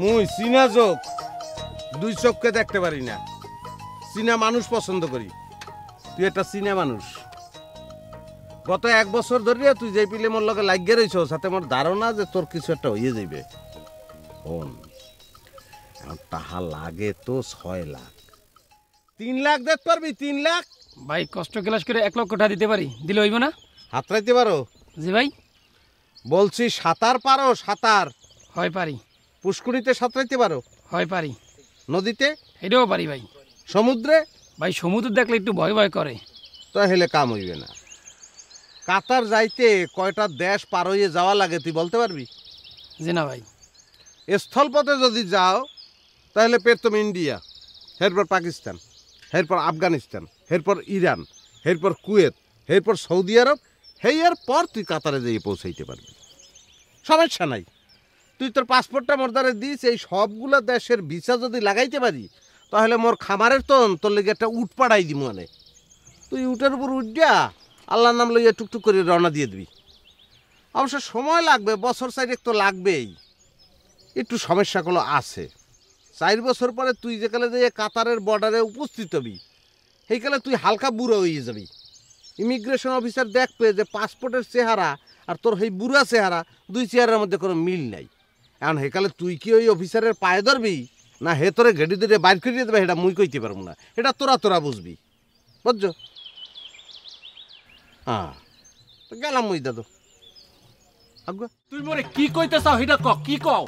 মুই চীনা যোগ দুই চোখকে দেখতে পারি না চীনা মানুষ পছন্দ করি তুই একটা চীনা মানুষ গত এক বছর ধরিয়া তুই যে পিলে মোর লগে লাগিয়ে রয়েছ সাথে মোর ধারণা যে তোর কিছু একটা হইয়ে যাইবে তাহা লাগে তো ছয় লাখ তিন লাখ দেখতে পারবি তিন লাখ ভাই কষ্ট ক্লাস করে এক লক্ষ টাকা দিতে পারি দিলে হইব না হাতরাইতে পারো জি ভাই বলছি সাঁতার পারো সাঁতার হয় পারি পুষ্করিতে সাঁতরাইতে পারো হয় পারি নদীতে এটাও পারি ভাই সমুদ্রে ভাই সমুদ্র দেখলে একটু ভয় ভয় করে হেলে কাম হইবে না কাতার যাইতে কয়টা দেশ পার হয়ে যাওয়া লাগে তুই বলতে পারবি জি না ভাই স্থলপথে যদি যাও তাহলে পেরতম ইন্ডিয়া এরপর পাকিস্তান এরপর আফগানিস্তান এরপর ইরান এরপর কুয়েত এরপর সৌদি আরব হেয়ার পর তুই কাতারে যেয়ে পৌঁছাইতে পারবি সমস্যা নাই তুই তোর পাসপোর্টটা মোর দ্বারা দিস এই সবগুলো দেশের ভিসা যদি লাগাইতে পারি তাহলে মোর খামারের তো তোর লেগে একটা উট পাড়াই দিব মানে তুই উটের উপর উঠিয়া আল্লাহর নাম লইয়া টুকটুক করে রওনা দিয়ে দিবি অবশ্য সময় লাগবে বছর চারেক তো লাগবেই একটু সমস্যাগুলো আছে চার বছর পরে তুই যেখানে যে কাতারের বর্ডারে উপস্থিত হবি সেইকালে তুই হালকা বুড়ো হয়ে যাবি ইমিগ্রেশন অফিসার দেখবে যে পাসপোর্টের চেহারা আর তোর সেই বুড়া চেহারা দুই চেহারার মধ্যে কোনো মিল নাই এখন হেকালে তুই কি ওই অফিসারের পায়ে ধরবি না হে তোরে ঘেটি ধরে বাইর করে দেবে সেটা মুই কইতে পারবো না এটা তোরা তোরা বুঝবি বুঝছ হ্যাঁ গেলাম মুই দাদু তুই মোরে কি কইতে চাও সেটা ক কি কও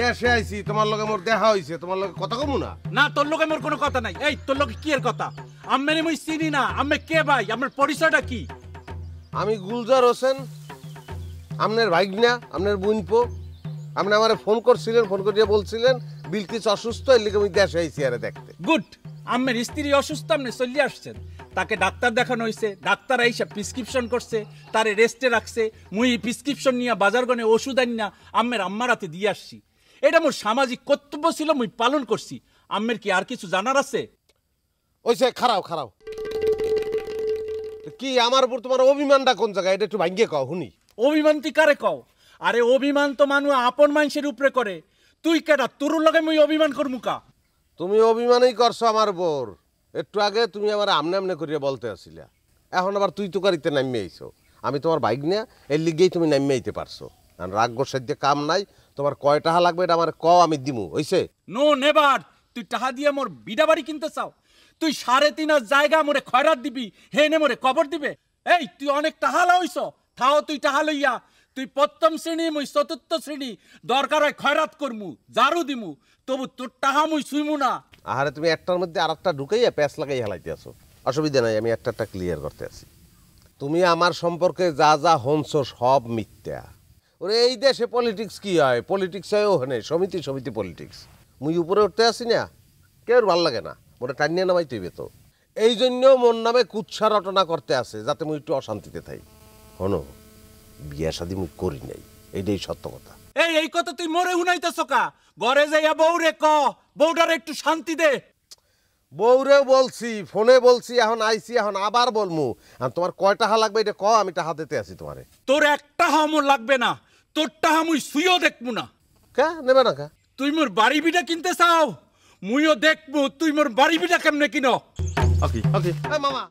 দেশে আইছি তোমার লগে মোর দেখা হইছে তোমার লগে কথা কমু না না তোর লগে মোর কোনো কথা নাই এই তোর লগে কি এর কথা আম্মারে মই চিনি না আম্মে কে ভাই আমার পরিচয়টা কি আমি গুলজার হোসেন আমনের ভাইগনা আপনার বুনপো আপনি আমার ফোন করছিলেন ফোন করে বলছিলেন বিলকিস অসুস্থ এর লিগে আমি দেশ আইছি আরে দেখতে গুড আম্মের স্ত্রী অসুস্থ আপনি চলে আসছেন তাকে ডাক্তার দেখানো হয়েছে ডাক্তার আইসা প্রিসক্রিপশন করছে তারে রেস্টে রাখছে মুই প্রিসক্রিপশন নিয়ে বাজারগণে ওষুধ আনি না আম্মের আম্মার হাতে দিয়ে আসছি এটা মোর সামাজিক কর্তব্য ছিল মুই পালন করছি আম্মের কি আর কিছু জানার আছে ওইসে খারাও খারাও কি আমার উপর তোমার অভিমানটা কোন জায়গায় এটা একটু ভাঙ্গিয়ে কও শুনি অভিমান তুই কারে কও আরে অভিমান তো মানুষ আপন মানুষের উপরে করে তুই কেটা তোর লগে মুই অভিমান করমু কা তুমি অভিমানই করছো আমার বোর একটু আগে তুমি আমার আমনে আমনে করিয়া বলতে আসিলা এখন আবার তুই তো গাড়িতে নামিয়ে আইছো আমি তোমার বাইক নিয়ে এর লিগেই তুমি নামিয়ে আইতে পারছো কারণ রাগ গোসার কাম নাই তোমার কয় টাকা লাগবে এটা আমার ক আমি দিমু হইছে নো নেভার তুই টাকা দিয়ে মোর বিডা বাড়ি কিনতে চাও তুই সাড়ে তিন জায়গা মোরে খয়রাত দিবি হে নে মোরে কবর দিবে এই তুই অনেক টাহা লইছ থাও তুই টাহা লইয়া তুই প্রথম শ্রেণী মুই চতুর্থ শ্রেণী দরকার হয় খয়রাত করমু জারু দিমু তবু তোর টাহা মুই শুইমু না আহারে তুমি একটার মধ্যে আর একটা ঢুকাইয়া প্যাঁচ লাগাই হেলাইতে আসো অসুবিধা নাই আমি একটা একটা ক্লিয়ার করতে আসি তুমি আমার সম্পর্কে যা যা হনস সব মিথ্যা ওরে এই দেশে পলিটিক্স কি হয় পলিটিক্স হয় ওখানে সমিতি সমিতি পলিটিক্স মুই উপরে উঠতে আসি না কেউ ভাল লাগে না মোটা টানিয়ে নামাই তুইবে তো এই জন্য মন নামে কুৎসা রটনা করতে আসে যাতে মুই একটু অশান্তিতে থাই হনো বিয়া শাদি মুই করি নাই এইটাই সত্য কথা এই এই কথা তুই মরে উনাইতেছ কা ঘরে যাইয়া বউরে ক বউটার একটু শান্তি দে বউরে বলছি ফোনে বলছি এখন আইছি এখন আবার বলমু আর তোমার কয়টা হা লাগবে এটা ক আমি টাকা দিতে আছি তোমারে তোর একটা হা হামও লাগবে না তোরটা হা মুই শুইও দেখমু না কে নেবে না কা তুই মোর বাড়ি বিটা কিনতে চাও মুইও দেখবো তুই মোর বাড়ি বিটা কেমনে কিনো ওকে ওকে মামা